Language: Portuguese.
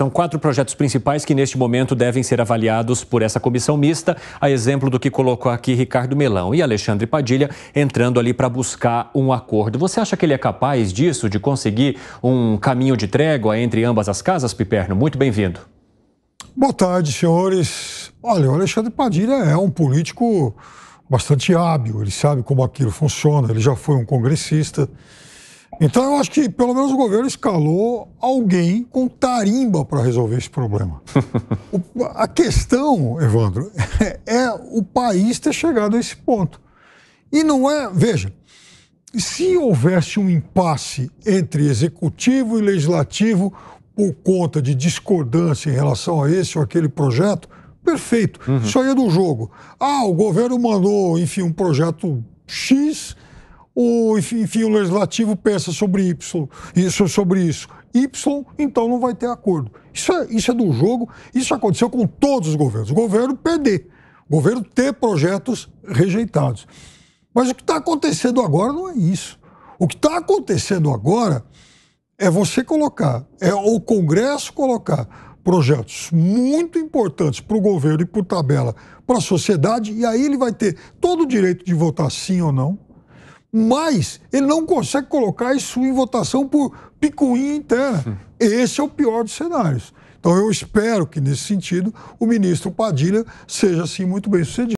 São quatro projetos principais que, neste momento, devem ser avaliados por essa comissão mista, a exemplo do que colocou aqui Ricardo Melão e Alexandre Padilha, entrando ali para buscar um acordo. Você acha que ele é capaz disso, de conseguir um caminho de trégua entre ambas as casas, Piperno? Muito bem-vindo. Boa tarde, senhores. Olha, o Alexandre Padilha é um político bastante hábil, ele sabe como aquilo funciona, ele já foi um congressista. Então eu acho que pelo menos o governo escalou alguém com tarimba para resolver esse problema. o, a questão, Evandro, é, é o país ter chegado a esse ponto. E não é, veja, se houvesse um impasse entre executivo e legislativo por conta de discordância em relação a esse ou aquele projeto, perfeito, uhum. isso aí é do jogo. Ah, o governo mandou, enfim, um projeto X o, enfim, o legislativo pensa sobre Y, isso sobre isso. Y, então não vai ter acordo. Isso é, isso é do jogo, isso aconteceu com todos os governos. O governo perder, o governo ter projetos rejeitados. Mas o que está acontecendo agora não é isso. O que está acontecendo agora é você colocar, é o Congresso colocar projetos muito importantes para o governo e por tabela para a sociedade, e aí ele vai ter todo o direito de votar sim ou não mas ele não consegue colocar isso em votação por picuinha interna. Esse é o pior dos cenários. Então eu espero que, nesse sentido, o ministro Padilha seja, assim, muito bem sucedido.